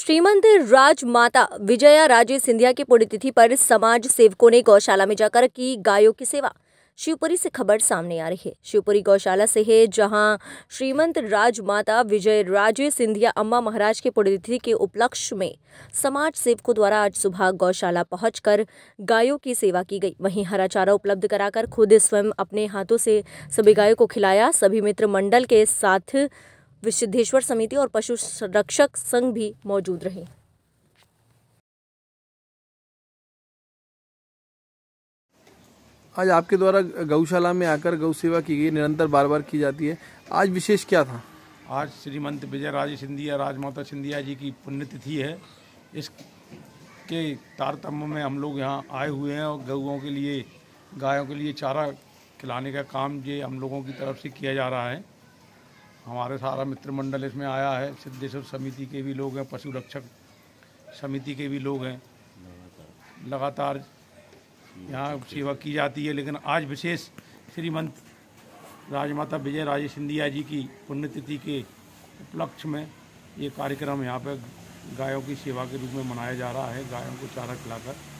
श्रीमंत राजमाता विजया राजे सिंधिया की पुण्यतिथि पर समाज सेवकों ने गौशाला में जाकर की गायों की सेवा शिवपुरी से खबर सामने आ रही है शिवपुरी गौशाला से है जहां श्रीमंत राजमाता विजय राजे सिंधिया अम्मा महाराज की पुण्यतिथि के उपलक्ष्य में समाज सेवकों द्वारा आज सुबह गौशाला पहुंचकर गायों की सेवा की गई वहीं हरा चारा उपलब्ध कराकर खुद स्वयं अपने हाथों से सभी गायों को खिलाया सभी मित्र मंडल के साथ विशुद्धेश्वर समिति और पशु संरक्षक संघ भी मौजूद रहे आज आपके द्वारा गौशाला में आकर गौ सेवा की गई निरंतर बार बार की जाती है आज विशेष क्या था आज श्रीमंत विजय राज सिंधिया राजमाता सिंधिया जी की पुण्यतिथि है इसके तारतम्य में हम लोग यहाँ आए हुए हैं और गऊओं के लिए गायों के लिए चारा खिलाने का काम ये हम लोगों की तरफ से किया जा रहा है हमारे सारा मित्र मंडल इसमें आया है सिद्धेश्वर समिति के भी लोग हैं पशु रक्षक समिति के भी लोग हैं लगातार यहाँ सेवा की जाती है लेकिन आज विशेष श्रीमंत राजमाता विजय राजे सिंधिया जी की पुण्यतिथि के उपलक्ष्य में ये कार्यक्रम यहाँ पर गायों की सेवा के रूप में मनाया जा रहा है गायों को चारा खिलाकर